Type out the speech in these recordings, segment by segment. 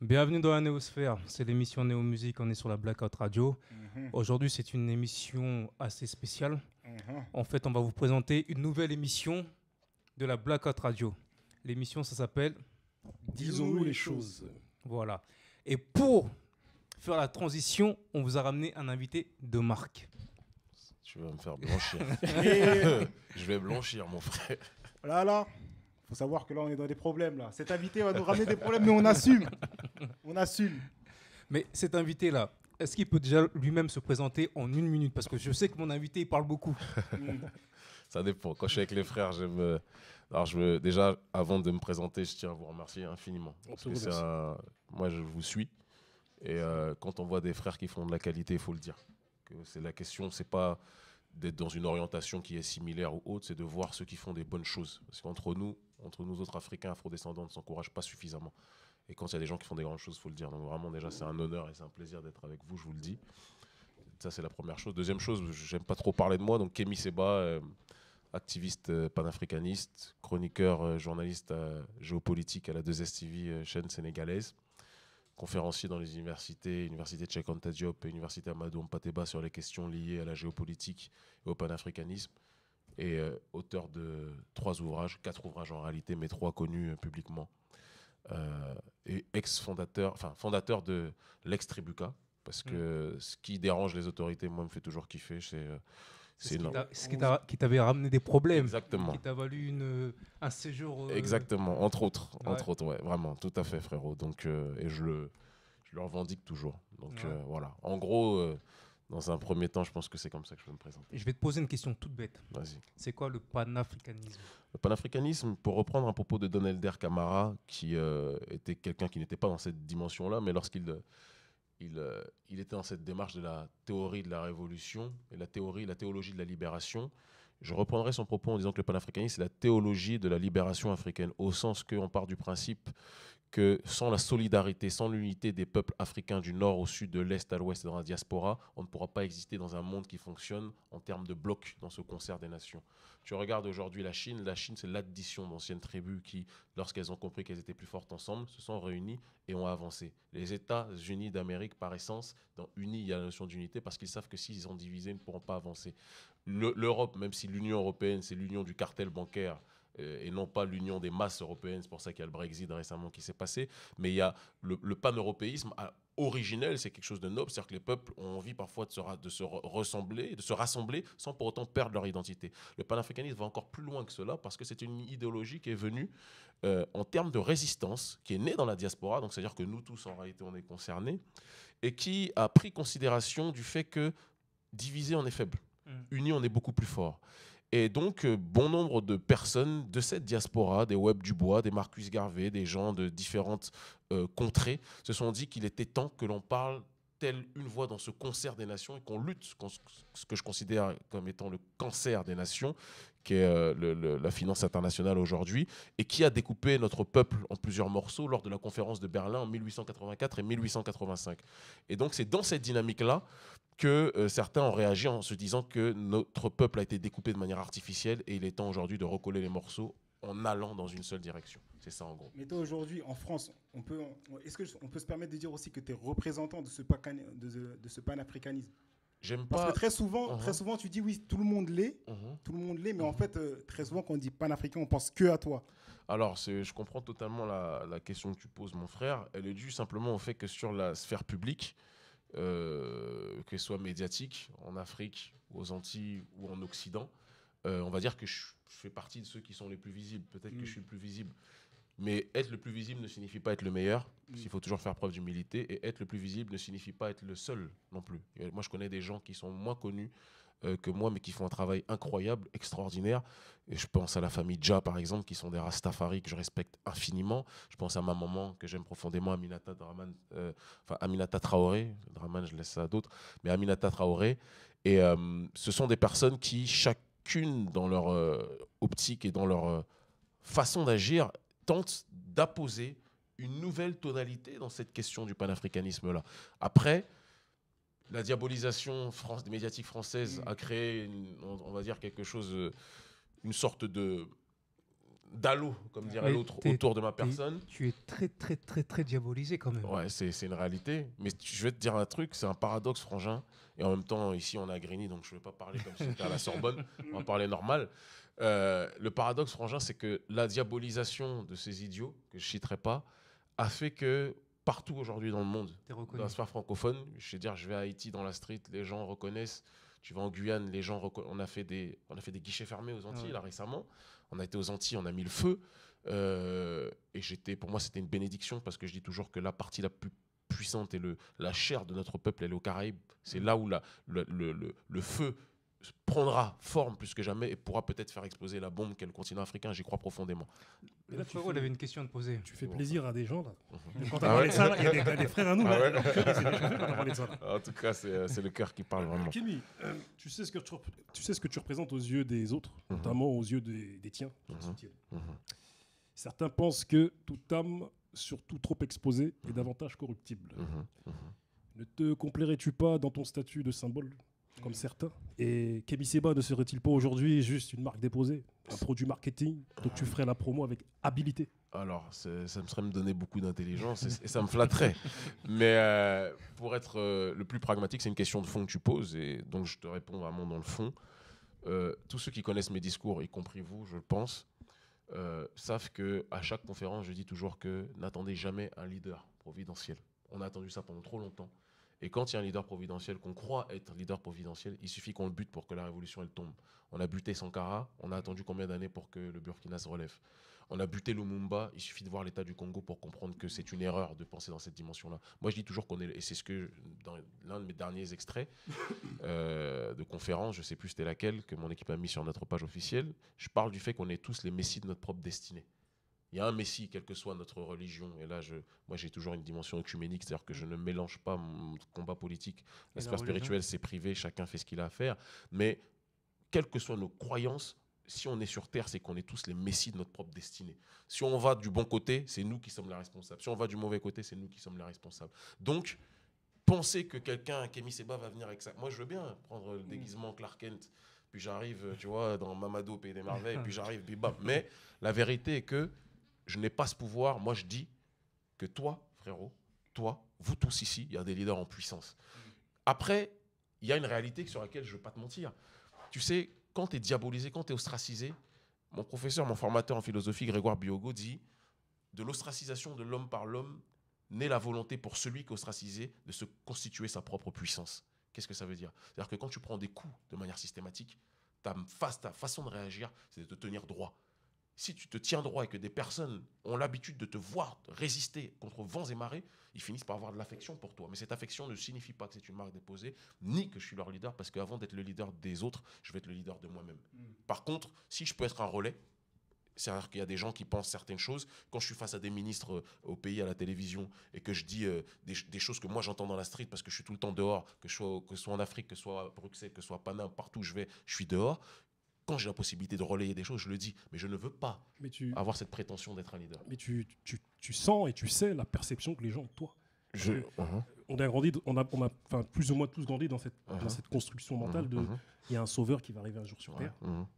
Bienvenue dans la Néosphère, c'est l'émission Néo Musique, on est sur la Blackout Radio. Mhm. Aujourd'hui, c'est une émission assez spéciale. Mhm. En fait, on va vous présenter une nouvelle émission de la Blackout Radio. L'émission, ça s'appelle Disons-nous les choses. Voilà. Et pour faire la transition, on vous a ramené un invité de marque. Je vais me faire blanchir. je vais blanchir, mon frère. Là, là, faut savoir que là, on est dans des problèmes. Là. Cet invité va nous ramener des problèmes, mais on assume. On assume. Mais cet invité-là, est-ce qu'il peut déjà lui-même se présenter en une minute Parce que je sais que mon invité, il parle beaucoup. Ça dépend. Quand je suis avec les frères, Alors, je veux déjà, avant de me présenter, je tiens à vous remercier infiniment. Moi, je vous suis. Et euh, quand on voit des frères qui font de la qualité, il faut le dire c'est la question, c'est pas d'être dans une orientation qui est similaire ou autre, c'est de voir ceux qui font des bonnes choses. Parce qu'entre nous, entre nous autres Africains afrodescendants, on ne s'encourage pas suffisamment. Et quand il y a des gens qui font des grandes choses, il faut le dire. Donc vraiment, déjà, c'est un honneur et c'est un plaisir d'être avec vous, je vous le dis. Ça, c'est la première chose. Deuxième chose, j'aime pas trop parler de moi. Donc Kemi Seba, euh, activiste euh, panafricaniste, chroniqueur, euh, journaliste géopolitique à la 2STV, chaîne sénégalaise conférencier dans les universités, Université de Anta et Université Amadou Mpateba sur les questions liées à la géopolitique et au panafricanisme, et euh, auteur de trois ouvrages, quatre ouvrages en réalité, mais trois connus euh, publiquement, euh, et ex-fondateur, enfin fondateur de l'ex-Tribuca, parce mm. que ce qui dérange les autorités, moi, me fait toujours kiffer, c'est c'est ce qui t'avait ramené des problèmes. Exactement. Qui t'a valu une, un séjour. Euh, Exactement, entre autres. Entre autres, ouais, vraiment, tout à fait, frérot. Donc, euh, et je le, je le revendique toujours. Donc, euh, voilà. En gros, dans un premier temps, je pense que c'est comme ça que je vais me présenter. Je vais te poser une question toute bête. Vas-y. C'est quoi le panafricanisme Le panafricanisme, pour reprendre un propos de Donald Elder Camara, qui était quelqu'un qui n'était pas dans cette dimension-là, mais lorsqu'il euh, il, était dans cette démarche de la théorie de la révolution et la théorie, la théologie de la libération. Je reprendrai son propos en disant que le panafricanisme, c'est la théologie de la libération africaine, au sens qu'on part du principe que sans la solidarité, sans l'unité des peuples africains du nord au sud, de l'est à l'ouest dans la diaspora, on ne pourra pas exister dans un monde qui fonctionne en termes de blocs dans ce concert des nations. Tu regardes aujourd'hui la Chine, la Chine c'est l'addition d'anciennes tribus qui, lorsqu'elles ont compris qu'elles étaient plus fortes ensemble, se sont réunies et ont avancé. Les États-Unis d'Amérique, par essence, dans unis, il y a la notion d'unité parce qu'ils savent que s'ils ont divisé ils ne pourront pas avancer. L'Europe, même si l'Union européenne, c'est l'union du cartel bancaire, euh, et non pas l'union des masses européennes. C'est pour ça qu'il y a le Brexit récemment qui s'est passé. Mais il y a le, paneuropéisme pan-européisme ah, originel, c'est quelque chose de noble, c'est-à-dire que les peuples ont envie parfois de se, ressembler, de se rassembler sans pour autant perdre leur identité. Le panafricanisme va encore plus loin que cela parce que c'est une idéologie qui est venue euh, en termes de résistance, qui est née dans la diaspora, donc c'est-à-dire que nous tous en réalité on est concernés, et qui a pris considération du fait que divisé on est faible, mm. uni on est beaucoup plus fort. Et donc, euh, bon nombre de personnes de cette diaspora, des Web Dubois, des Marcus Garvey, des gens de différentes euh, contrées, se sont dit qu'il était temps que l'on parle telle une voix dans ce concert des nations et qu'on lutte contre ce que je considère comme étant le cancer des nations, qui est euh, la finance internationale aujourd'hui, et qui a découpé notre peuple en plusieurs morceaux lors de la conférence de Berlin en 1884 et 1885. Et donc c'est dans cette dynamique-là que euh, certains ont réagi en se disant que notre peuple a été découpé de manière artificielle et il est temps aujourd'hui de recoller les morceaux en allant dans une seule direction. C'est ça en gros. Mais toi aujourd'hui en France, on peut, est-ce qu'on peut se permettre de dire aussi que tu es représentant de ce, pan, de, de ce panafricanisme J'aime pas. Parce que très souvent, très uh-huh. souvent, tu dis oui, tout le monde l'est, uh-huh. tout le monde l'est, mais en uh-huh. fait, euh, très souvent, quand on dit panafricain, on pense que à toi. Alors, je comprends totalement la, question que tu poses, mon frère. Elle est due simplement au fait que sur la sphère publique, euh, qu'elle soit médiatique, en Afrique, aux Antilles ou en Occident, euh, on va dire que je, fais partie de ceux qui sont les plus visibles. Peut-être que mm. je suis le plus visible. Mais être le plus visible ne signifie pas être le meilleur. Mm. Il faut toujours faire preuve d'humilité. Et être le plus visible ne signifie pas être le seul non plus. moi, je connais des gens qui sont moins connus euh, que moi, mais qui font un travail incroyable, extraordinaire. Et je pense à la famille Dja, par exemple, qui sont des Rastafari que je respecte infiniment. Je pense à ma maman, que j'aime profondément, Aminata, Draman, euh, enfin, Aminata Traoré. Draman, je laisse ça à d'autres. Mais Aminata Traoré. Et euh, ce sont des personnes qui, chacune dans leur optique et dans leur façon d'agir, tente d'apposer une nouvelle tonalité dans cette question du panafricanisme-là. Après, la diabolisation France, médiatique française mm. a créé, on, va dire, quelque chose, euh, une sorte de d'halo, comme dirait l'autre, autour de ma personne. Tu es très, très, très, très diabolisé quand même. Ouais, c'est une réalité. Mais je vais te dire un truc, c'est un paradoxe, frangin. Et en même temps, ici, on a Grigny, donc je ne vais pas parler comme si c'était à la Sorbonne. On va parler normal. Euh, le paradoxe, frangin, c'est que la diabolisation de ces idiots, que je citerai pas, a fait que partout aujourd'hui dans le monde, dans la francophone, je vais dire, je vais à Haïti dans la street, les gens reconnaissent. Tu vas en Guyane, les gens on a fait des on a fait des guichets fermés aux Antilles ah là récemment on a été aux Antilles, on a mis le feu. Euh, et j'étais, pour moi, c'était une bénédiction parce que je dis toujours que la partie la plus puissante et le, la chair de notre peuple, elle est au Caraïbes. C'est là où la, le, le, le feu prendra forme plus que jamais et pourra peut-être faire exploser la bombe qu'est le continent africain. J'y crois profondément. là, avait une question à te poser. Tu fais plaisir à des gens, là. Quand parlé ça, il y a des, frères à nous, ah En tout cas, euh, c'est le cœur qui parle vraiment. Kimi, euh, tu, sais ce que tu, sais ce que tu représentes aux yeux des autres, mhm. notamment aux yeux des, tiens. Mhm. Mhm. Certains pensent que toute âme, surtout trop exposée, est davantage corruptible. Ne te complairais-tu pas dans ton statut de symbole comme certains. Et Kemi ne serait-il pas aujourd'hui juste une marque déposée, un produit marketing dont tu ferais la promo avec habilité Alors, ça me serait me donner beaucoup d'intelligence et, ça me flatterait. Mais euh, pour être euh, le plus pragmatique, c'est une question de fond que tu poses et donc je te réponds vraiment dans le fond. Euh, tous ceux qui connaissent mes discours, y compris vous, je pense, savent que à chaque conférence, je dis toujours que n'attendez jamais un leader providentiel. On a attendu ça pendant trop longtemps. Et quand il y a un leader providentiel qu'on croit être leader providentiel, il suffit qu'on le bute pour que la révolution elle tombe. On a buté Sankara, on a attendu combien d'années pour que le Burkina se relève. On a buté Lumumba, il suffit de voir l'état du Congo pour comprendre que c'est une erreur de penser dans cette dimension-là. Moi, je dis toujours qu'on est, et c'est ce que dans l'un de mes derniers extraits euh, de conférence, je sais plus c'était laquelle, que mon équipe a mis sur notre page officielle, je parle du fait qu'on est tous les messies de notre propre destinée. Il y a un Messie, quelle que soit notre religion. Et là, je, moi, j'ai toujours une dimension œcuménique, c'est-à-dire que je ne mélange pas mon combat politique. L'espoir spirituel, c'est privé, chacun fait ce qu'il a à faire. Mais quelles que soient nos croyances, si on est sur Terre, c'est qu'on est tous les messies de notre propre destinée. Si on va du bon côté, c'est nous qui sommes la responsable. Si on va du mauvais côté, c'est nous qui sommes la responsable. Donc, penser que quelqu'un, Kémy Seba, va venir avec ça. Moi, je veux bien prendre le mm. déguisement Clark Kent, puis j'arrive, euh, tu vois, dans Mamadou, Pays des Merveilles, puis j'arrive, bim-bam. Mais la vérité est que je n'ai pas ce pouvoir. Moi, je dis que toi, frérot, toi, vous tous ici, il y a des leaders en puissance. Après, il y a une réalité sur laquelle je ne veux pas te mentir. Tu sais, quand tu es diabolisé, quand tu es ostracisé, mon professeur, mon formateur en philosophie, Grégoire Biogo, dit De l'ostracisation de l'homme par l'homme naît la volonté pour celui qui est ostracisé de se constituer sa propre puissance. Qu'est-ce que ça veut dire C'est-à-dire que quand tu prends des coups de manière systématique, ta, façon de réagir, c'est de te tenir droit si tu te tiens droit et que des personnes ont l'habitude de te voir résister contre vents et marées, ils finissent par avoir de l'affection pour toi. Mais cette affection ne signifie pas que c'est une marque déposée, ni que je suis leur leader, parce qu'avant d'être le leader des autres, je vais être le leader de moi-même. Hmm. Par contre, si je peux être un relais, c'est-à-dire qu'il y a des gens qui pensent certaines choses. Quand je suis face à des ministres euh, au pays, à la télévision, et que je dis euh, des, choses que moi j'entends dans la street, parce que je suis tout le temps dehors, que ce soit en Afrique, que ce soit à Bruxelles, que ce soit à Panama, partout où je vais, je suis dehors. Quand j'ai la possibilité de relayer des choses, je le dis. Mais je ne veux pas avoir cette prétention d'être un leader. Mais tu, sens et tu sais la perception que les gens ont de toi. Uh-huh. On a grandi, on a, plus ou moins tous grandi dans cette, uh-huh. construction mentale de uh-huh. il y a un sauveur qui va arriver un jour sur Terre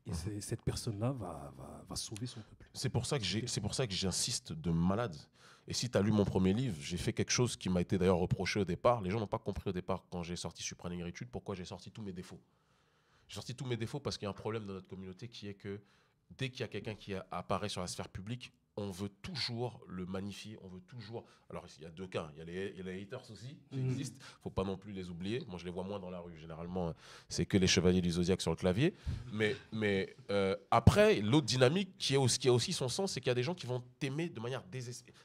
et cette personne-là va, sauver son peuple. C'est pour ça que j'insiste de malade. Et si tu as lu mon premier livre, j'ai fait quelque chose qui m'a été d'ailleurs reproché au départ. Les gens n'ont pas compris au départ quand j'ai sorti Supranégritude pourquoi j'ai sorti tous mes défauts. J'ai sorti tous mes défauts parce qu'il y a un problème dans notre communauté qui est que dès qu'il y a quelqu'un qui apparaît sur la sphère publique, on veut toujours le magnifier, on veut toujours. Alors, il y a deux cas, il y a les, haters aussi qui mhm. existent, faut pas non plus les oublier. Moi, je les vois moins dans la rue, généralement, c'est que les chevaliers du zodiaque sur le clavier. Mais, mais euh, après, l'autre dynamique qui, est aussi, qui a aussi son sens, c'est qu'il y a des gens qui vont t'aimer de manière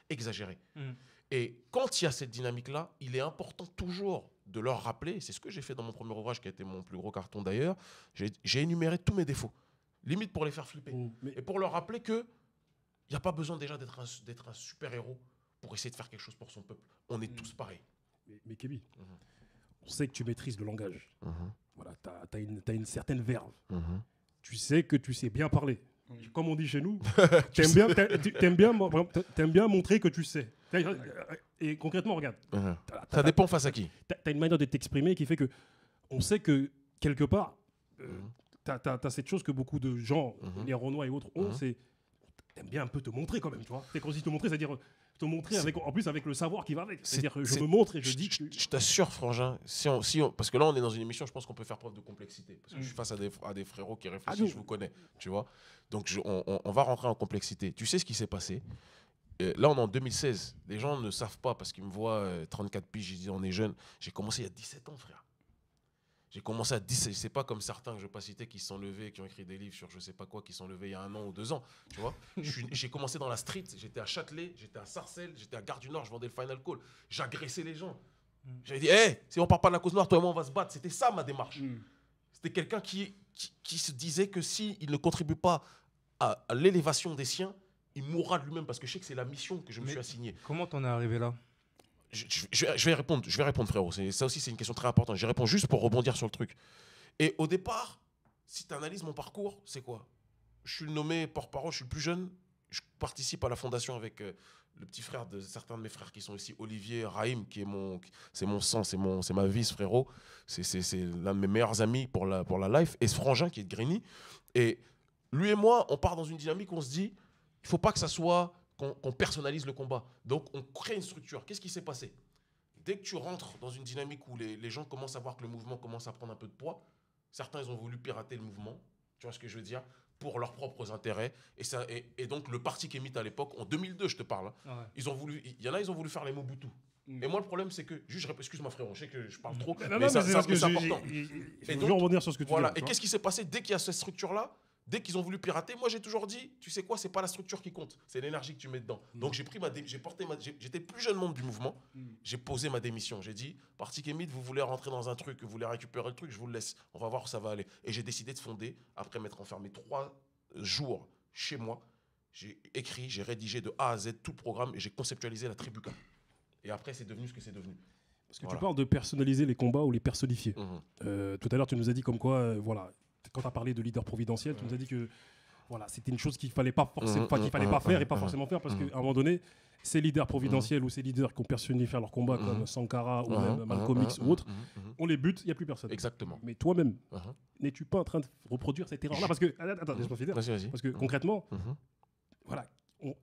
exagérée. Mhm. Et quand il y a cette dynamique-là, il est important toujours de leur rappeler, c'est ce que j'ai fait dans mon premier ouvrage qui a été mon plus gros carton d'ailleurs, j'ai énuméré tous mes défauts, limite pour les faire flipper, mmh, et pour leur rappeler que il n'y a pas besoin déjà d'être un, super-héros pour essayer de faire quelque chose pour son peuple. On est mmh. tous pareils. Mais, mais mmh. on sait que tu maîtrises le langage. Voilà, tu as, une certaine verve. Tu sais que tu sais bien parler. Comme on dit chez nous, t'aimes bien, t'aimes bien, bien montrer que tu sais. Et concrètement, regarde. Uh-huh. Ça dépend face à qui. T'as une manière de t'exprimer qui fait que on sait que quelque part, euh, uh-huh. t'as cette chose que beaucoup de gens, uh-huh. les Renois et autres, ont, c'est t'aimes bien un peu te montrer quand même, tu vois. C'est quand de te montrer, c'est-à-dire te montrer avec, en plus avec le savoir qui va avec. C'est-à-dire que je me montre et je dis. Que... Je t'assure, Frangin, si on, si parce que là on est dans une émission, je pense qu'on peut faire preuve de complexité. Parce que je suis mm. face à des, à frérots qui ah, réfléchissent, je vous connais, tu vois. Donc on, va rentrer en complexité. Tu sais ce qui s'est passé euh, Là on est en 2016. Les gens ne savent pas parce qu'ils me voient 34 euh, piges, ils disent on est jeune. J'ai commencé il y a 17 ans, frère. J'ai commencé à je c'est pas comme certains que je ne vais pas citer qui se sont levés, qui ont écrit des livres sur je sais pas quoi, qui se sont levés il y a un an ou deux ans. Tu vois J'ai commencé dans la street, j'étais à Châtelet, j'étais à Sarcelles, j'étais à Gare du Nord, je vendais le Final Call. J'agressais les gens. Mm. J'avais dit, hé, si on part pas de la cause noire, toi et moi on va se battre. C'était ça ma démarche. Mm. C'était quelqu'un qui, qui, se disait que s'il il ne contribue pas à, l'élévation des siens, il mourra de lui-même parce que je sais que c'est la mission que je me suis assignée. Comment en es arrivé là je, vais répondre, je vais répondre, frérot. Ça aussi, c'est une question très importante. Je réponds juste pour rebondir sur le truc. Et au départ, si tu analyses mon parcours, c'est quoi Je suis le nommé porte-parole, je suis le plus jeune. Je participe à la fondation avec euh, le petit frère de certains de mes frères qui sont ici, Olivier, Raïm, qui est mon, c'est mon sang, c'est mon, c'est ma vie, frérot. C'est, l'un de mes meilleurs amis pour la, pour la life. Et ce frangin qui est de Grigny. Et lui et moi, on part dans une dynamique où on se dit, il faut pas que ça soit qu'on personnalise le combat. Donc on crée une structure. Qu'est-ce qui s'est passé Dès que tu rentres dans une dynamique où les, gens commencent à voir que le mouvement commence à prendre un peu de poids, certains ils ont voulu pirater le mouvement, tu vois ce que je veux dire, pour leurs propres intérêts. Et, ça, et, donc le parti qui mis à l'époque, en 2002 je te parle, hein, ils ont voulu, il y, en a ils ont voulu faire les Mobutu. Mm. Et moi, le problème, c'est que. excuse-moi, frérot, je sais que je parle trop. Bah, bah, mais, c'est important. Je veux revenir sur ce que tu voilà. dis. Et qu'est-ce qui s'est passé dès qu'il y a cette structure-là Dès qu'ils ont voulu pirater, moi j'ai toujours dit, tu sais quoi, c'est pas la structure qui compte, c'est l'énergie que tu mets dedans. Mm. Donc j'ai pris ma, j'ai porté ma, j'étais plus jeune membre du mouvement, mm. j'ai posé ma démission. J'ai dit, Parti Kémit, vous voulez rentrer dans un truc, vous voulez récupérer le truc, je vous le laisse, on va voir où ça va aller. Et j'ai décidé de fonder, après m'être enfermé trois jours chez moi, j'ai écrit, j'ai rédigé de A à Z tout le programme et j'ai conceptualisé la tribu Et après, c'est devenu ce que c'est devenu. Parce que tu parles de personnaliser les combats ou les personnifier. Mm-hmm. Euh, tout à l'heure, tu nous as dit comme quoi, euh, voilà, quand tu as parlé de leader providentiel, tu nous as dit que voilà, c'était une chose qu'il fallait pas forcément, mm-hmm. qu'il fallait mm-hmm. pas faire et pas mm-hmm. forcément faire parce qu'à un moment donné, ces leaders providentiels ou ces leaders qui ont faire leur combat comme Sankara ou même Malcolm X ou autres, on les bute, il n'y a plus personne. Exactement. Mais toi-même, n'es-tu pas en train de reproduire cette erreur-là Parce que, attends, Parce que concrètement, voilà,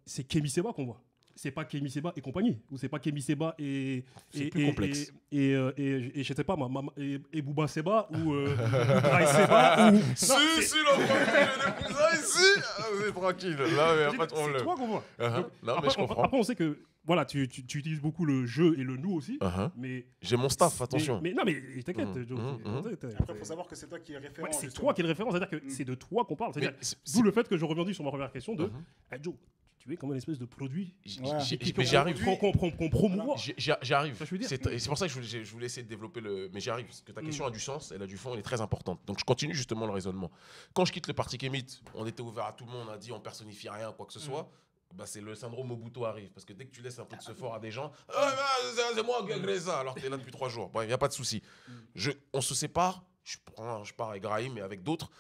c'est Kémy Seba qu'on voit c'est pas Kémy Seba et compagnie, ou c'est pas Kémy Seba et. C'est plus et, complexe. Euh, et, et, je sais pas, ma, et, Bouba Seba, ou. Euh, Seba, ou. Si, si, l'enfant, ici, ah, c'est tranquille, là, il n'y a pas de problème. Toi, uh-huh. comprends. non, mais je comprends. Après, on sait que voilà, tu, tu, utilises beaucoup le jeu et le nous aussi. Uh-huh. Mais j'ai mon staff, attention. Mais, non, mais t'inquiète. Mmh, Après, mm-hmm. Après, faut savoir que c'est toi qui es référent. c'est toi qui es le référent, c'est-à-dire que mm. c'est de toi qu'on parle. c'est à dire D'où le fait que je rebondis sur ma première question de, mm-hmm. eh, Joe, comme une espèce de produit. J'arrive qu'on moi. J'arrive. C'est pour ça que je, voulais essayer de développer le. Mais j'arrive, parce que ta question mm. a du sens, elle a du fond, elle est très importante. Donc je continue justement le raisonnement. Quand je quitte le parti Kémite, on était ouvert à tout le monde, on a dit on personnifie rien, quoi que ce mm. soit. Bah, c'est le syndrome Mobutu arrive. Parce que dès que tu laisses un peu de ce ah. fort à des gens, ah, bah, c'est moi qui ai ça, alors que t'es là depuis trois jours. Bon, il n'y a pas de souci. Mm. Je, on se sépare, je, prends, je pars avec Grahim et avec d'autres.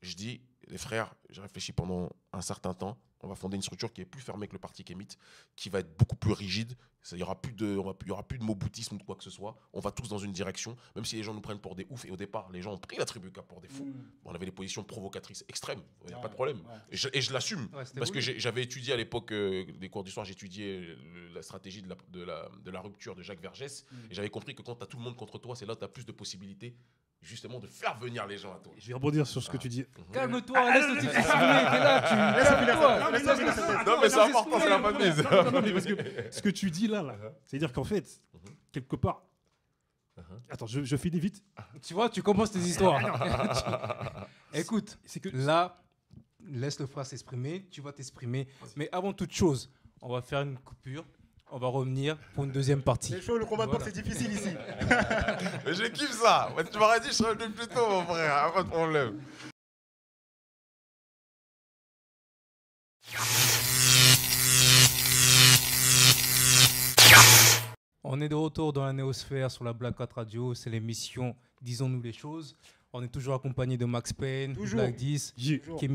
Je dis, les frères, j'ai réfléchi pendant un certain temps on va fonder une structure qui est plus fermée que le parti kémite, qui va être beaucoup plus rigide. Il n'y aura, plus de, aura plus de ou de quoi que ce soit. On va tous dans une direction, même si les gens nous prennent pour des oufs. Et au départ, les gens ont pris la tribu pour des fous. Mm. On avait des positions provocatrices extrêmes. Il n'y a ah pas de problème. Et je, l'assume. parce que j'avais étudié à l'époque, euh, des cours du soir, j'étudiais la stratégie de la, de, la, de la, rupture de Jacques Vergès. Mm. Et j'avais compris que quand tu as tout le monde contre toi, c'est là que tu as plus de possibilités justement de faire venir les gens à toi. Je vais rebondir sur ce que ah. tu dis. Mhm. Calme-toi, ah, laisse le type s'exprimer, Non mais c'est important, c'est la bonne Parce ce que tu dis là, uh-huh. c'est-à-dire qu'en fait, uh-huh. quelque part, uh-huh. Attends, je, finis vite. Tu vois, tu commences tes histoires. Ah, Écoute, c'est que là, laisse le frère s'exprimer, tu vas t'exprimer. Mais avant toute chose, on va faire une coupure. On va revenir pour une deuxième partie. C'est chaud, le combat de c'est difficile ici. je kiffe ça. Tu m'aurais dit, je serais venu plus tôt, mon frère. on hein, problème. On est de retour dans la néosphère sur la Black 4 Radio. C'est l'émission Disons-nous les choses. On est toujours accompagné de Max Payne, toujours. Black 10,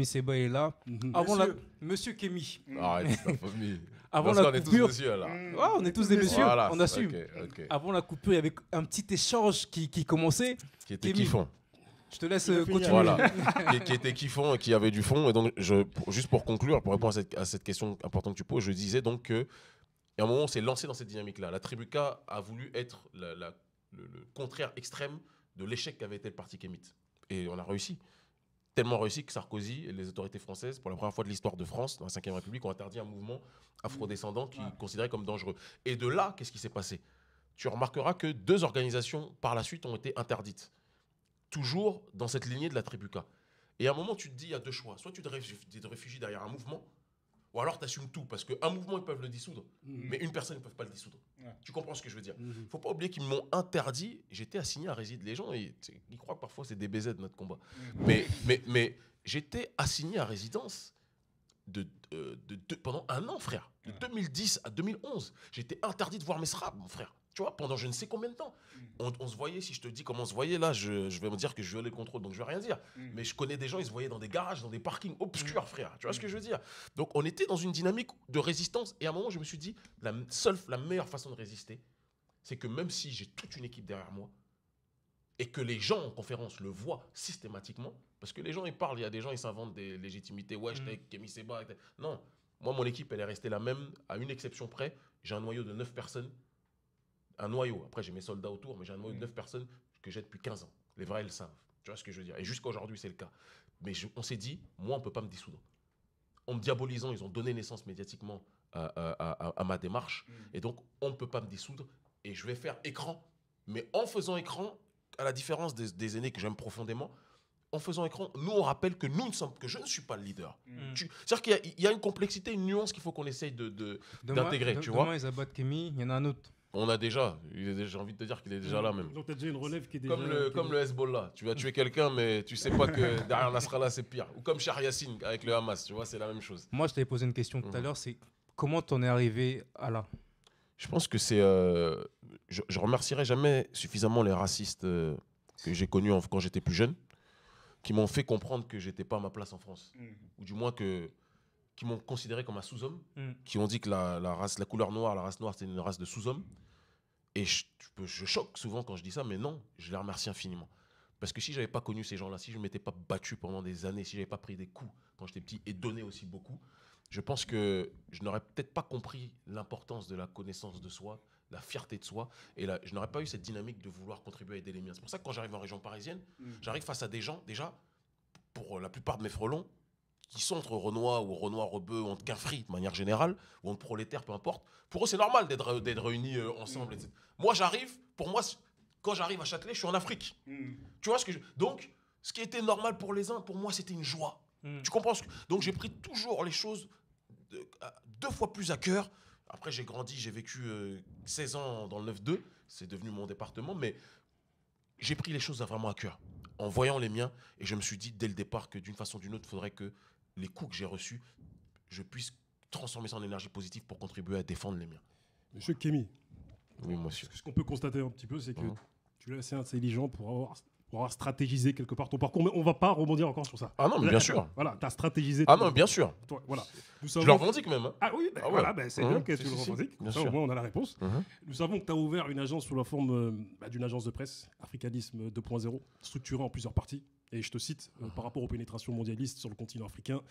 Seba est là. Mhm. Avant monsieur. la... monsieur Kemi. Avant la on coupure... est tous mhm. ah, on est tous des messieurs, on assume. Avant la coupure, il y avait un petit échange qui, commençait. Qui était kiffant. Je te laisse euh, continuer. Hein. qui, qui, était kiffant et qui avait du fond. Et donc, je, juste pour conclure, pour répondre à cette, question importante que tu poses, je disais donc un moment, on s'est lancé dans cette dynamique-là. La tribu a voulu être le, contraire extrême de l'échec qu'avait été le parti kémite. Et on a réussi. Tellement réussi que Sarkozy et les autorités françaises, pour la première fois de l'histoire de France, dans la Ve République, ont interdit un mouvement afrodescendant qui considéraient comme dangereux. Et de là, qu'est-ce qui s'est passé Tu remarqueras que deux organisations par la suite ont été interdites. Toujours dans cette lignée de la Tribuca. Et à un moment, tu te dis, il y a deux choix. Soit tu te réfugies derrière un mouvement ou alors tu assumes tout, parce qu'un mouvement, ils peuvent le dissoudre, mhm. mais une personne, ils ne peuvent pas le dissoudre. Tu comprends ce que je veux dire ne mhm. Faut pas oublier qu'ils m'ont interdit, j'étais assigné à résidence. Les gens, ils, croient que parfois c'est des de notre combat. Mhm. Mais, mais, mais j'étais assigné à résidence de, euh, pendant un an, frère. De 2010 à 2011, j'étais interdit de voir mes rap, mon frère. Tu vois, pendant je ne sais combien de temps. Mm. On, se voyait, si je te dis comment on se voyait, là, je, je vais me dire que je violais le contrôle, donc je vais rien dire. Mm. Mais je connais des gens, ils se voyaient dans des garages, dans des parkings obscurs, mm. frère. Tu vois ce que je veux dire Donc on était dans une dynamique de résistance. Et à un moment, je me suis dit, la seule, la meilleure façon de résister, c'est que même si j'ai toute une équipe derrière moi, et que les gens en conférence le voient systématiquement, parce que les gens, ils parlent, il y a des gens, ils s'inventent des légitimités. Ouais, j'étais avec Kémy Seba. Non, moi, mon équipe, elle est restée la même, à une exception près. J'ai un noyau de neuf personnes un noyau. Après, j'ai mes soldats autour, mais j'ai un noyau de 9 mm. personnes que j'ai depuis 15 ans. Les vrais, elles savent. Tu vois ce que je veux dire Et jusqu'à aujourd'hui, c'est le cas. Mais on s'est dit, moi, on ne peut pas me dissoudre. En me diabolisant, ils ont donné naissance médiatiquement à, ma démarche. Mm. Et donc, on ne peut pas me dissoudre. Et je vais faire écran. Mais en faisant écran, à la différence des, des aînés que j'aime profondément, en faisant écran, nous, on rappelle que nous ne sommes, que je ne suis pas le leader. Mm. tu C'est-à-dire qu'il y, a une complexité, une nuance qu'il faut qu'on essaye d'intégrer. De, d'intégrer. tu vois abattent il y en a un autre. On a déjà. J'ai envie de te dire qu'il est déjà là même. Donc déjà relève qui est Comme le, Hezbollah. Tu vas tuer quelqu'un, mais tu sais pas que derrière Nasrallah c'est pire. Ou comme Shah avec le Hamas, tu vois, c'est la même chose. Moi je t'avais posé une question tout à mhm. l'heure, c'est comment t'en es arrivé à là Je pense que c'est. Euh, je, remercierai jamais suffisamment les racistes euh, que j'ai connus quand j'étais plus jeune, qui m'ont fait comprendre que j'étais pas à ma place en France. Mm. Ou du moins que qui m'ont considéré comme un sous-homme, hmm. qui ont dit que la, race, la couleur noire, la race noire, c'était une race de sous hommes Et je, choque souvent quand je dis ça, mais non, je les remercie infiniment. Parce que si j'avais pas connu ces gens-là, si je m'étais pas battu pendant des années, si j'avais pas pris des coups quand j'étais petit et donné aussi beaucoup, je pense que je n'aurais peut-être pas compris l'importance de la connaissance de soi, la fierté de soi, et je n'aurais pas eu cette dynamique de vouloir contribuer à aider les miens. C'est pour ça que quand j'arrive en région parisienne, hmm. j'arrive face à des gens, déjà, pour la plupart de mes frelons, qui sont entre Renoir ou Renoir Rebeu, entre Quinfri de manière générale, ou entre prolétaires, peu importe, pour eux c'est normal d'être, euh, réunis euh, ensemble. Moi j'arrive, pour moi, quand j'arrive à Châtelet, je suis en Afrique. Hmm. Tu vois ce que Donc, ce qui était normal pour les uns, pour moi c'était une joie. Hmm. Tu comprends que... Donc j'ai pris toujours les choses deux fois plus à cœur. Après j'ai grandi, j'ai vécu 16 euh, ans dans le 9-2, c'est devenu mon département, mais j'ai pris les choses vraiment à cœur en voyant les miens et je me suis dit dès le départ que d'une façon ou d'une autre, il faudrait que les coups que j'ai reçus, je puisse transformer ça en énergie positive pour contribuer à défendre les miens. Monsieur Kemi. Oui, monsieur. Ce qu'on peut constater un petit peu, c'est que mhm. tu es assez intelligent pour avoir pour stratégisé quelque part ton parcours. Mais on va pas rebondir encore sur ça. Ah non, mais bien sûr. Voilà, tu as stratégisé. Ah non, bien sûr. voilà. Nous le même. Hein. Ah oui, ben ah ben c'est bien mhm. que tu le revendiques. au moins, on a la réponse. Mhm. Nous savons que tu as ouvert une agence sous la forme euh, bah, d'une agence de presse, Africanisme 2.0, structurée en plusieurs parties. Et je te cite, euh, ah. par rapport aux pénétrations mondialistes sur le continent africain,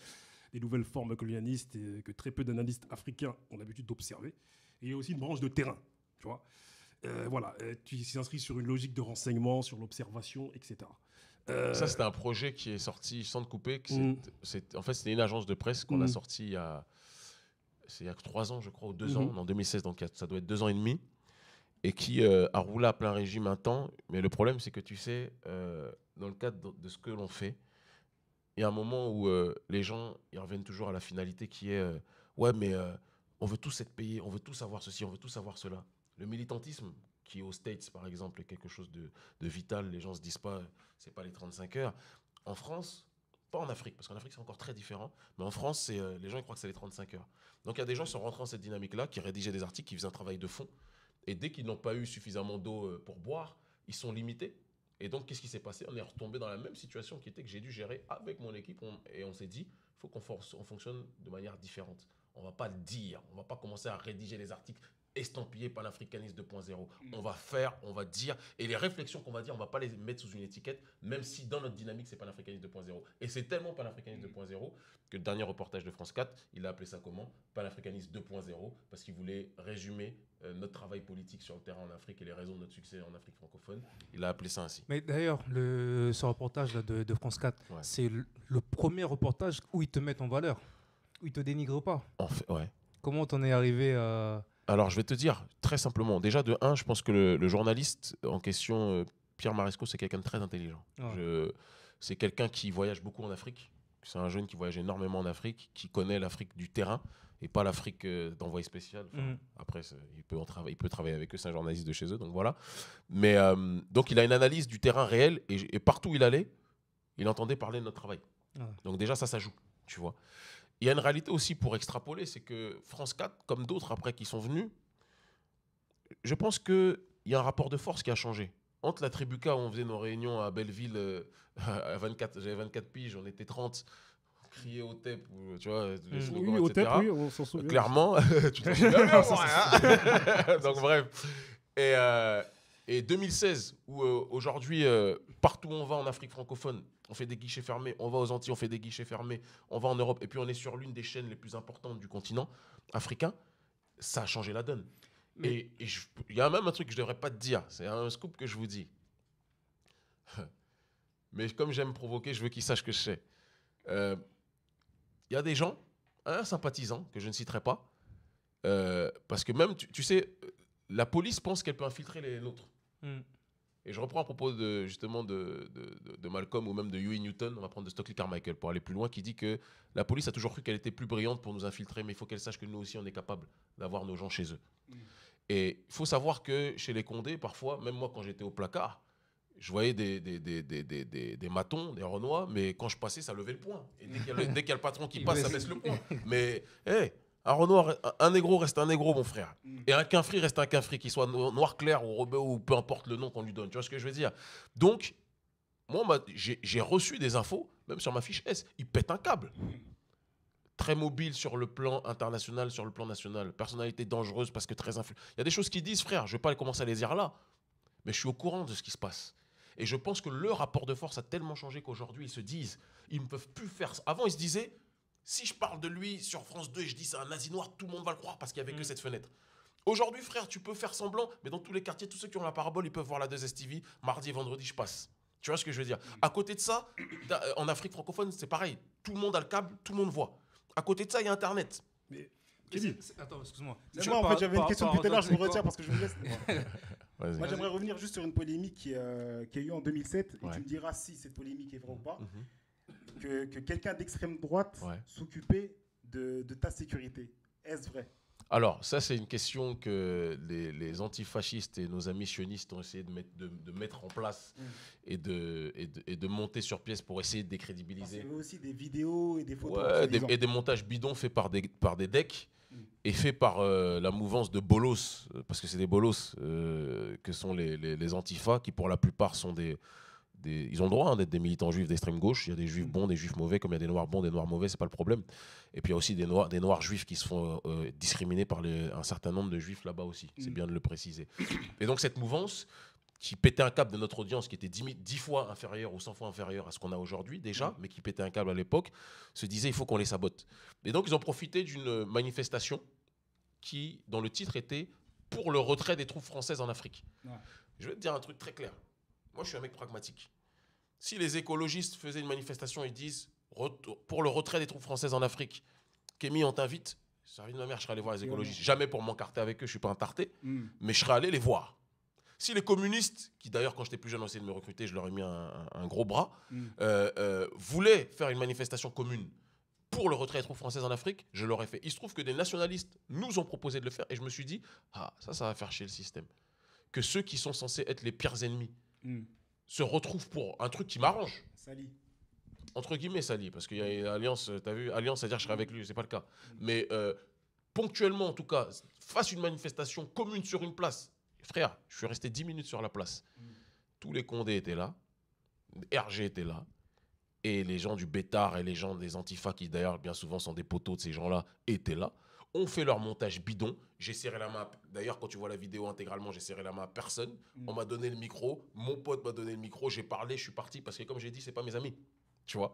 les nouvelles formes colonialistes que très peu d'analystes africains ont l'habitude d'observer. Et il y a aussi une branche de terrain, tu vois. Euh, voilà, euh, tu s'inscris sur une logique de renseignement, sur l'observation, etc. Ça, c'est un projet qui est sorti sans te couper. Mm. en fait, c'est une agence de presse qu'on a mm. sorti il y a, trois ans, je crois, ou deux mm-hmm. ans, en 2016, donc ça doit être deux ans et demi, et qui a roulé à plein régime un temps. Mais le problème, c'est que tu sais, dans le cadre de ce que l'on fait, il y a un moment où euh, les gens ils reviennent toujours à la finalité qui est euh, ouais mais euh, on veut tous être payés, on veut tous avoir ceci, on veut tous avoir cela. Le militantisme qui aux States par exemple est quelque chose de, vital, les gens se disent pas c'est pas les 35 heures. En France, pas en Afrique parce qu'en Afrique c'est encore très différent, mais en France c'est les gens ils croient que c'est les 35 heures. Donc il y a des gens qui sont rentrés dans cette dynamique là, qui rédigeaient des articles, qui faisaient un travail de fond et dès qu'ils n'ont pas eu suffisamment d'eau pour boire, ils sont limités et donc, qu'est-ce qui s'est passé On est retombé dans la même situation qui était que j'ai dû gérer avec mon équipe et on s'est dit, il faut qu'on on fonctionne de manière différente. On va pas le dire, on va pas commencer à rédiger les articles estampillé l'Africanisme 2.0. Mm. On va faire, on va dire, et les réflexions qu'on va dire, on va pas les mettre sous une étiquette, même si dans notre dynamique, c'est pas l'Africanisme 2.0. Et c'est tellement pas mmh. 2.0 que le dernier reportage de France 4, il a appelé ça comment l'Africanisme 2.0, parce qu'il voulait résumer euh, notre travail politique sur le terrain en Afrique et les raisons de notre succès en Afrique francophone. Il a appelé ça ainsi. Mais d'ailleurs, ce reportage de, France 4, c'est le, premier reportage où ils te mettent en valeur, où ils te dénigrent pas. ouais. Comment t'en es arrivé à alors, je vais te dire très simplement. Déjà, de un, je pense que le, journaliste en question, euh, Pierre Maresco, c'est quelqu'un de très intelligent. C'est quelqu'un qui voyage beaucoup en Afrique. C'est un jeune qui voyage énormément en Afrique, qui connaît l'Afrique du terrain et pas l'Afrique euh, d'envoyé spécial. Mhm. Après, il peut, il peut travailler avec eux, c'est un journaliste de chez eux, donc voilà. Mais euh, donc, il a une analyse du terrain réel et, partout où il allait, il entendait parler de notre travail. Donc, déjà, ça, ça joue, tu vois. Il y a une réalité aussi pour extrapoler, c'est que France 4, comme d'autres après qui sont venus, je pense qu'il y a un rapport de force qui a changé. Entre la Tribuca, où on faisait nos réunions à Belleville, euh, à 24, j'avais 24 piges, on était 30, on criait au TEP, tu vois, les mm. oui, Au e TEP, oui, on s'en souvient. Clairement, Donc bref. Et, euh, et 2016, où euh, aujourd'hui, partout où on va en Afrique francophone, on fait des guichets fermés, on va aux Antilles, on fait des guichets fermés, on va en Europe, et puis on est sur l'une des chaînes les plus importantes du continent africain, ça a changé la donne. Et il y a même un truc que je ne devrais pas te dire, c'est un scoop que je vous dis. Mais comme j'aime provoquer, je veux qu'ils sachent que je sais. Euh, il y a des gens, un sympathisant, que je ne citerai pas, euh, parce que même, tu, sais, la police pense qu'elle peut infiltrer les nôtres. Hmm. Et je reprends à propos de, justement de, Malcolm ou même de Huey Newton, on va prendre de Stockley Carmichael pour aller plus loin, qui dit que la police a toujours cru qu'elle était plus brillante pour nous infiltrer, mais il faut qu'elle sache que nous aussi, on est capable d'avoir nos gens chez eux. Mm. Et il faut savoir que chez les Condés, parfois, même moi quand j'étais au placard, je voyais des, des, matons, des renois, mais quand je passais, ça levait le point. Et dès qu'il y, a le patron qui passe, ça baisse le poing. Mais, hé, un Renoir, un négro reste un négro, mon frère. Et un quinfri reste un quinfri, qu'il soit noir clair ou ou peu importe le nom qu'on lui donne. Tu vois ce que je veux dire Donc, moi, j'ai reçu des infos, même sur ma fiche S. Il pète un câble. Très mobile sur le plan international, sur le plan national. Personnalité dangereuse parce que très influent. Il y a des choses qu'ils disent, frère. Je ne vais pas commencer à les dire là. Mais je suis au courant de ce qui se passe. Et je pense que le rapport de force a tellement changé qu'aujourd'hui, ils se disent, ils ne peuvent plus faire. Avant, ils se disaient, si je parle de lui sur France 2 et je dis c'est un nazi noir, tout le monde va le croire parce qu'il n'y avait que mm. cette fenêtre. Aujourd'hui, frère, tu peux faire semblant, mais dans tous les quartiers, tous ceux qui ont la parabole, ils peuvent voir la 2 STV. Mardi et vendredi, je passe. Tu vois ce que je veux dire mm. À côté de ça, euh, en Afrique francophone, c'est pareil. Tout le monde a le câble, tout le monde voit. À côté de ça, il y a Internet. Mais Attends, excuse-moi. vois, en fait, j'avais une question depuis tout à l'heure, je me retire parce que je vous laisse. Moi, j'aimerais revenir juste sur une polémique qui, euh, a eu en 2007. Et tu me diras si cette polémique est vraie ou pas. Mm-hmm que, quelqu'un d'extrême droite s'occuper s'occupait de, ta sécurité. Est-ce vrai alors, ça, c'est une question que les, antifascistes et nos amis sionistes ont essayé de mettre, de, mettre en place mm. et, de, de, monter sur pièce pour essayer de décrédibiliser. Il y aussi des vidéos et des photos. et des montages bidons faits par des, par des decks mm. et faits par euh, la mouvance de bolos, euh, parce que c'est des bolos euh, que sont les antifas, qui pour la plupart sont des, ils ont le droit hein, d'être des militants juifs d'extrême gauche. Il y a des juifs mm. bons, des juifs mauvais, comme il y a des noirs bons, des noirs mauvais, ce n'est pas le problème. Et puis il y a aussi des noirs, des noirs juifs qui se font euh, euh, discriminer par un certain nombre de juifs là-bas aussi. C'est mm. bien de le préciser. Et donc cette mouvance qui pétait un câble de notre audience, qui était dix fois inférieure ou 100 fois inférieure à ce qu'on a aujourd'hui déjà, mm. mais qui pétait un câble à l'époque, se disait il faut qu'on les sabote. Et donc ils ont profité d'une manifestation qui, dont le titre était Pour le retrait des troupes françaises en Afrique. Je vais te dire un truc très clair. Moi, je suis un mec pragmatique. Si les écologistes faisaient une manifestation et disent pour le retrait des troupes françaises en Afrique, Kémy, on t'invite, ça arrive de ma mère, je serais allé voir les écologistes. Jamais pour m'encarter avec eux, je ne suis pas un tarté, hmm. mais je serais allé les voir. Si les communistes, qui d'ailleurs quand j'étais plus jeune ont essayé de me recruter, je leur ai mis un, gros bras, hmm. euh, euh, voulaient faire une manifestation commune pour le retrait des troupes françaises en Afrique, je l'aurais fait. Il se trouve que des nationalistes nous ont proposé de le faire et je me suis dit, ah, ça, ça va faire chier le système. Que ceux qui sont censés être les pires ennemis, Hmm. se retrouve pour un truc qui m'arrange. Sali. Entre guillemets, Sali, parce qu'il y a Alliance, euh, t'as vu, Alliance, c'est-à-dire je serai avec lui, c'est pas le cas. Mais euh, ponctuellement, en tout cas, fasse une manifestation commune sur une place. Frère, je suis resté 10 minutes sur la place. Hmm. Tous les Condés étaient là, RG était là, et les gens du Bétard et les gens des Antifa, qui d'ailleurs bien souvent sont des poteaux de ces gens-là, étaient là ont fait leur montage bidon. J'ai serré la main. D'ailleurs, quand tu vois la vidéo intégralement, j'ai serré la main à personne. Mm. On m'a donné le micro. Mon pote m'a donné le micro. J'ai parlé. Je suis parti parce que, comme j'ai dit, c'est pas mes amis. Tu vois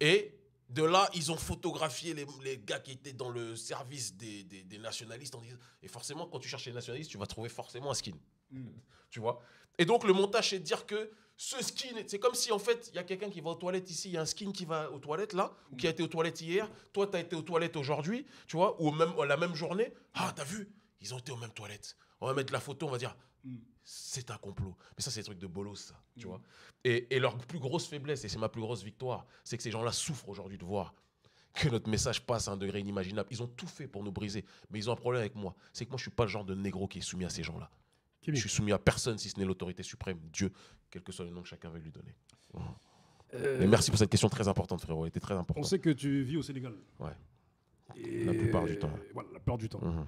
Et de là, ils ont photographié les, gars qui étaient dans le service des, nationalistes. En Et forcément, quand tu cherches les nationalistes, tu vas trouver forcément un skin. Mm. Tu vois Et donc, le montage, c'est de dire que ce skin, c'est comme si en fait, il y a quelqu'un qui va aux toilettes ici, il y a un skin qui va aux toilettes là, ou qui a été aux toilettes hier, toi, tu as été aux toilettes aujourd'hui, tu vois, ou même la même journée. Ah, t'as vu, ils ont été aux mêmes toilettes. On va mettre la photo, on va dire, hmm. c'est un complot. Mais ça, c'est des trucs de bolos, ça, tu hmm. vois. Et, et, leur plus grosse faiblesse, et c'est ma plus grosse victoire, c'est que ces gens-là souffrent aujourd'hui de voir que notre message passe à un degré inimaginable. Ils ont tout fait pour nous briser, mais ils ont un problème avec moi. C'est que moi, je suis pas le genre de négro qui est soumis à ces gens-là. Je suis soumis à personne si ce n'est l'autorité suprême, Dieu, quel que soit le nom que chacun veut lui donner. Euh, merci pour cette question très importante, frérot. Elle était très importante. On sait que tu vis au Sénégal. Ouais. La plupart du temps. la plupart du temps. Mhm.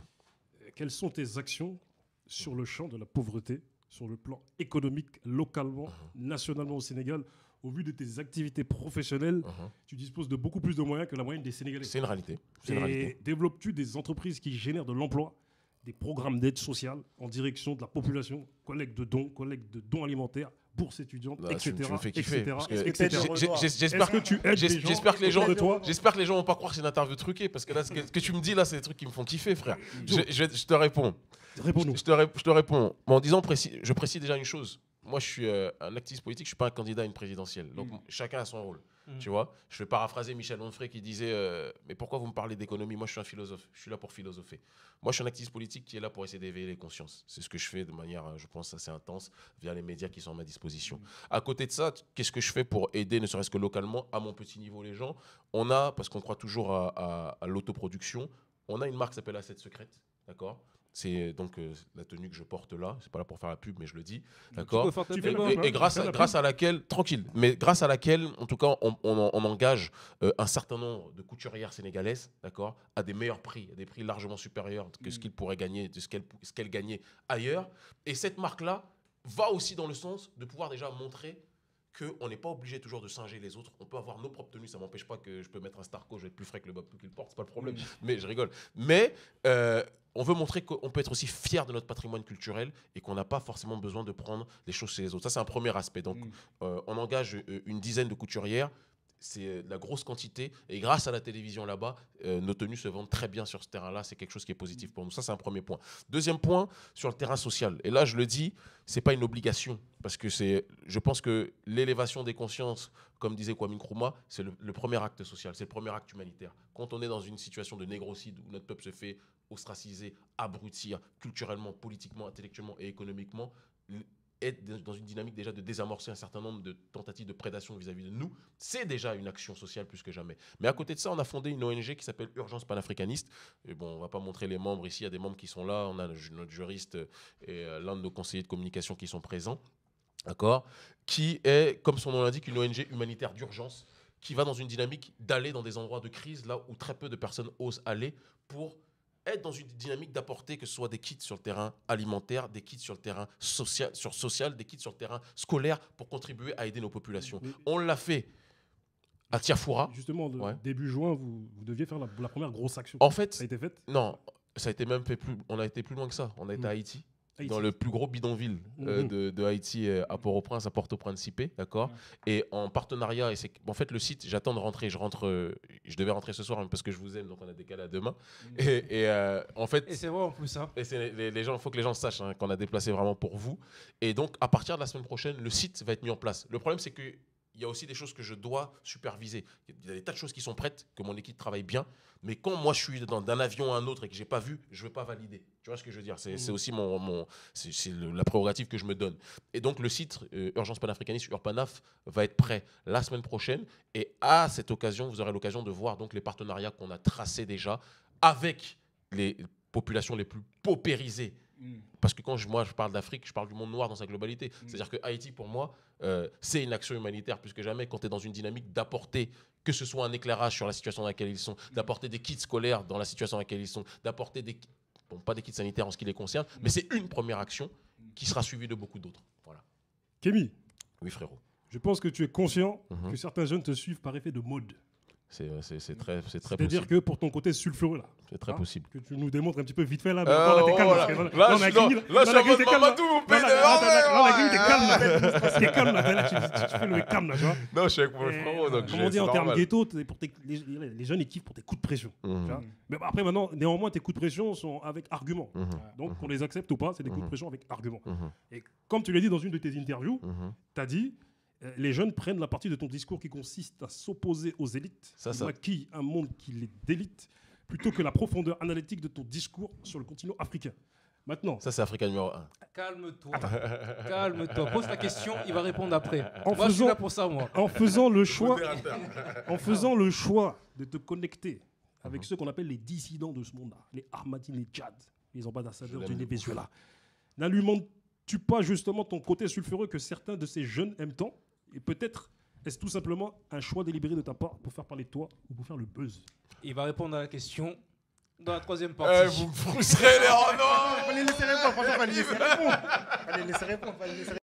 Euh, quelles sont tes actions sur le champ de la pauvreté, sur le plan économique, localement, mhm. nationalement au Sénégal au vu de tes activités professionnelles, mhm. tu disposes de beaucoup plus de moyens que la moyenne des Sénégalais. C'est une réalité. Et développes-tu des entreprises qui génèrent de l'emploi des programmes d'aide sociale en direction de la population, collecte de dons, collecte de dons alimentaires, bourse étudiante, etc. J'espère que tu J'espère que les gens J'espère que les gens vont pas croire que c'est une interview truquée parce que là, ce que, tu me dis là, c'est des trucs qui me font kiffer, frère. Je, te réponds. Je, te réponds. en disant, je précise déjà une chose moi, je suis euh, un activiste politique, je suis pas un candidat à une présidentielle. Donc, mm. chacun a son rôle. Mm. Tu vois Je vais paraphraser Michel Onfray qui disait euh, Mais pourquoi vous me parlez d'économie Moi, je suis un philosophe. Je suis là pour philosopher. Moi, je suis un activiste politique qui est là pour essayer d'éveiller les consciences. C'est ce que je fais de manière, euh, je pense, assez intense via les médias qui sont à ma disposition. Mm. À côté de ça, qu'est-ce que je fais pour aider, ne serait-ce que localement, à mon petit niveau, les gens On a, parce qu'on croit toujours à, l'autoproduction, on a une marque qui s'appelle Asset Secrète. D'accord c'est donc euh, la tenue que je porte là. C'est pas là pour faire la pub, mais je le dis. D'accord. Et, grâce, à, grâce à laquelle, tranquille, mais grâce à laquelle, en tout cas, on, engage euh, un certain nombre de couturières sénégalaises, d'accord, à des meilleurs prix, à des prix largement supérieurs que ce mm. qu'ils pourraient gagner, de ce qu'elles gagnaient ailleurs. Et cette marque-là va aussi dans le sens de pouvoir déjà montrer qu'on n'est pas obligé toujours de singer les autres. On peut avoir nos propres tenues. Ça m'empêche pas que je peux mettre un Starco, je vais être plus frais que le Bob qu'il porte, c'est pas le problème. Mm. Mais je rigole. Mais euh, on veut montrer qu'on peut être aussi fier de notre patrimoine culturel et qu'on n'a pas forcément besoin de prendre les choses chez les autres. Ça, c'est un premier aspect. Donc, mm. euh, on engage euh, une dizaine de couturières. C'est euh, la grosse quantité. Et grâce à la télévision là-bas, nos tenues se vendent très bien sur ce terrain-là. C'est quelque chose qui est positif pour nous. Ça, c'est un premier point. Deuxième point, sur le terrain social. Et là, je le dis, ce n'est pas une obligation. Parce que je pense que l'élévation des consciences, comme disait Kwame Nkrumah, c'est le, premier acte social, c'est le premier acte humanitaire. Quand on est dans une situation de négrocide où notre peuple se fait ostraciser, abrutir culturellement, politiquement, intellectuellement et économiquement, être dans une dynamique déjà de désamorcer un certain nombre de tentatives de prédation vis-à-vis de nous, c'est déjà une action sociale plus que jamais. Mais à côté de ça, on a fondé une ONG qui s'appelle Urgence panafricaniste. Et bon, on va pas montrer les membres ici, il y a des membres qui sont là, on a notre juriste et euh, l'un de nos conseillers de communication qui sont présents, d'accord Qui est, comme son nom l'indique, une ONG humanitaire d'urgence qui va dans une dynamique d'aller dans des endroits de crise là où très peu de personnes osent aller pour être dans une dynamique d'apporter que ce soit des kits sur le terrain alimentaire, des kits sur le terrain social, sur social des kits sur le terrain scolaire pour contribuer à aider nos populations. On l'a fait à Tiafoura. Justement, début juin, vous, vous, deviez faire la, première grosse action. En fait, ça a été fait Non, ça a été même fait plus. On a été plus loin que ça. On a été hmm. à Haïti dans le plus gros bidonville euh, mhm. de, Haïti euh, à Port-au-Prince, à Port-au-Prince principe d'accord Et en partenariat, et c'est en fait le site, j'attends de rentrer, je rentre, euh, je devais rentrer ce soir hein, parce que je vous aime, donc on a décalé à demain. Mhm. Et, en fait, et c'est vrai en plus, hein. Et les, gens, faut que les gens sachent hein, qu'on a déplacé vraiment pour vous. Et donc à partir de la semaine prochaine, le site va être mis en place. Le problème c'est que il y a aussi des choses que je dois superviser. Il y a des tas de choses qui sont prêtes, que mon équipe travaille bien, mais quand moi je suis dans d'un avion à un autre et que je n'ai pas vu, je ne veux pas valider. Tu vois ce que je veux dire C'est mm. aussi mon, c'est la prérogative que je me donne. Et donc le site Urgence euh, Urgence panafricaniste Urpanaf va être prêt la semaine prochaine et à cette occasion, vous aurez l'occasion de voir donc les partenariats qu'on a tracés déjà avec les populations les plus paupérisées Mm. Parce que quand je, moi je parle d'Afrique, je parle du monde noir dans sa globalité. Mm. C'est-à-dire que Haïti, pour moi, euh, c'est une action humanitaire plus que jamais quand tu es dans une dynamique d'apporter, que ce soit un éclairage sur la situation dans laquelle ils sont, mm. d'apporter des kits scolaires dans la situation dans laquelle ils sont, d'apporter des. Bon, pas des kits sanitaires en ce qui les concerne, mais c'est une première action qui sera suivie de beaucoup d'autres. Voilà. Kémy Oui, frérot. Je pense que tu es conscient mm-hmm. que certains jeunes te suivent par effet de mode. Euh, c'est très, c'est très. C'est-à-dire que pour ton côté sulfureux là. C'est très hein possible. Que tu nous démontres un petit peu vite fait là. Mais euh, calme. là, je oh là, calme, là, Mamadou, là, grille, là, là, là, t'es calme, là, T'es calme, là, là, tu, fais le calme là, tu vois. Non, je suis avec mon frérot, Comme on dit en termes ghetto, les, jeunes ils kiffent pour tes coups de pression. Mhm. mais après maintenant, néanmoins tes coups de pression sont avec argument. Mhm. Donc qu'on les accepte ou pas, c'est des coups de mhm. pression avec argument. Et comme tu l'as dit dans une de tes interviews, tu as dit euh, les jeunes prennent la partie de ton discours qui consiste à s'opposer aux élites, ça, qui un monde qui les délite, plutôt que la profondeur analytique de ton discours sur le continent africain. Maintenant. Ça, c'est Africa numéro 1. Calme-toi. Calme-toi. Pose la question, il va répondre après. En moi, faisant, je suis là pour ça, moi. En faisant le choix, en faisant le choix de te connecter avec mhm. ceux qu'on appelle les dissidents de ce monde-là, les Ahmadinejad, les ambassadeurs du Venezuela, nallumantes tu pas justement ton côté sulfureux que certains de ces jeunes aiment tant et peut-être est-ce tout simplement un choix délibéré de ta part pour faire parler de toi ou pour faire le buzz Il va répondre à la question dans la troisième eh, partie. vous